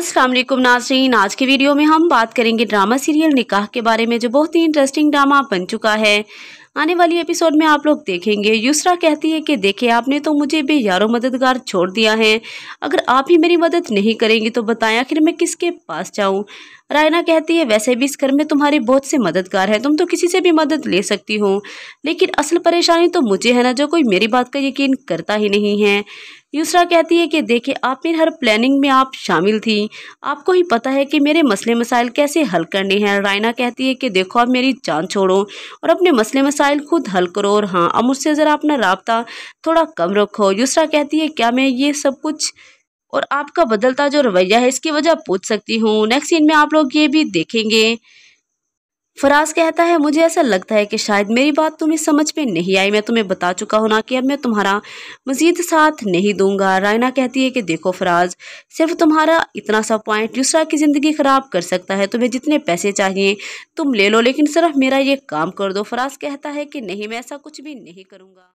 असलम नाजरीन आज के वीडियो में हम बात करेंगे ड्रामा सीरियल निकाह के बारे में जो बहुत ही इंटरेस्टिंग ड्रामा बन चुका है आने वाली एपिसोड में आप लोग देखेंगे यूसरा कहती है कि देखिए आपने तो मुझे भी यारो मददगार छोड़ दिया है अगर आप ही मेरी मदद नहीं करेंगी तो बताएं आखिर मैं किसके पास जाऊं रायना कहती है वैसे भी इस घर में तुम्हारे बहुत से मददगार हैं तुम तो किसी से भी मदद ले सकती हो लेकिन असल परेशानी तो मुझे है ना जो कोई मेरी बात का यकीन करता ही नहीं है यूसरा कहती है कि देखे आपने हर प्लानिंग में आप शामिल थी आपको ही पता है कि मेरे मसले मसाइल कैसे हल करने हैं रायना कहती है कि देखो आप मेरी जान छोड़ो और अपने मसले मसाइल खुद हल करो और हाँ अब मुझसे ज़रा अपना रबता थोड़ा कम रखो यूसरा कहती है क्या मैं ये सब कुछ और आपका बदलता जो रवैया है इसकी वजह पूछ सकती हूँ नेक्स्ट सीन में आप लोग ये भी देखेंगे फराज कहता है मुझे ऐसा लगता है कि शायद मेरी बात तुम्हें समझ में नहीं आई मैं तुम्हें बता चुका हूँ ना कि अब मैं तुम्हारा मजीद साथ नहीं दूंगा रायना कहती है कि देखो फराज सिर्फ तुम्हारा इतना सा पॉइंट यूसरा की ज़िंदगी ख़राब कर सकता है तुम्हें जितने पैसे चाहिए तुम ले लो लेकिन सिर्फ मेरा ये काम कर दो फराज कहता है कि नहीं मैं ऐसा कुछ भी नहीं करूँगा